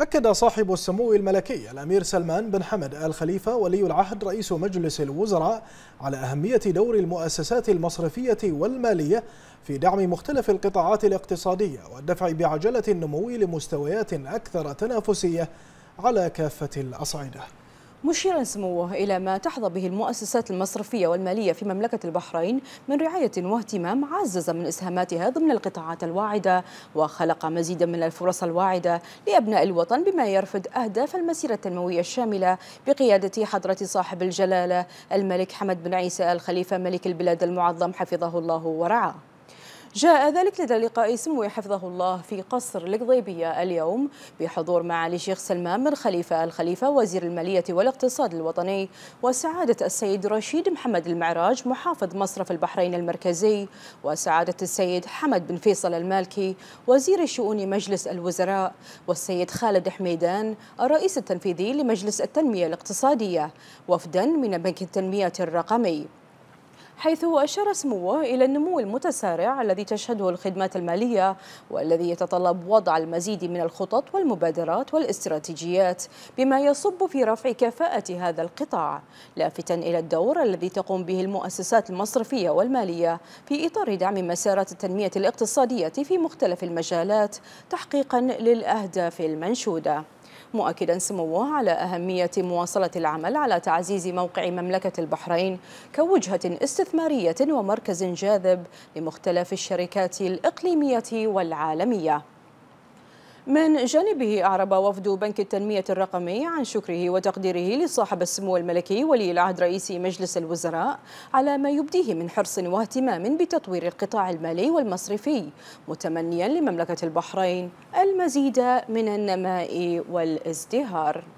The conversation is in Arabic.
أكد صاحب السمو الملكي الأمير سلمان بن حمد آل خليفة ولي العهد رئيس مجلس الوزراء على أهمية دور المؤسسات المصرفية والمالية في دعم مختلف القطاعات الاقتصادية والدفع بعجلة النمو لمستويات أكثر تنافسية على كافة الأصعدة مشيرا سموه إلى ما تحظى به المؤسسات المصرفية والمالية في مملكة البحرين من رعاية واهتمام عزز من إسهاماتها ضمن القطاعات الواعدة وخلق مزيدا من الفرص الواعدة لأبناء الوطن بما يرفد أهداف المسيرة التنموية الشاملة بقيادة حضرة صاحب الجلالة الملك حمد بن عيسى الخليفة ملك البلاد المعظم حفظه الله ورعاه جاء ذلك لدى لقاء سمو حفظه الله في قصر القضيبية اليوم بحضور معالي الشيخ سلمان بن خليفة الخليفة وزير المالية والاقتصاد الوطني وسعادة السيد رشيد محمد المعراج محافظ مصرف البحرين المركزي وسعادة السيد حمد بن فيصل المالكي وزير شؤون مجلس الوزراء والسيد خالد حميدان الرئيس التنفيذي لمجلس التنمية الاقتصادية وفدا من بنك التنمية الرقمي حيث أشار سموه إلى النمو المتسارع الذي تشهده الخدمات المالية والذي يتطلب وضع المزيد من الخطط والمبادرات والاستراتيجيات بما يصب في رفع كفاءة هذا القطاع لافتا إلى الدور الذي تقوم به المؤسسات المصرفية والمالية في إطار دعم مسارات التنمية الاقتصادية في مختلف المجالات تحقيقا للأهداف المنشودة مؤكدا سموه على أهمية مواصلة العمل على تعزيز موقع مملكة البحرين كوجهة استثمارية ومركز جاذب لمختلف الشركات الإقليمية والعالمية من جانبه أعرب وفد بنك التنمية الرقمي عن شكره وتقديره لصاحب السمو الملكي ولي العهد رئيس مجلس الوزراء على ما يبديه من حرص واهتمام بتطوير القطاع المالي والمصرفي متمنيا لمملكة البحرين المزيد من النماء والازدهار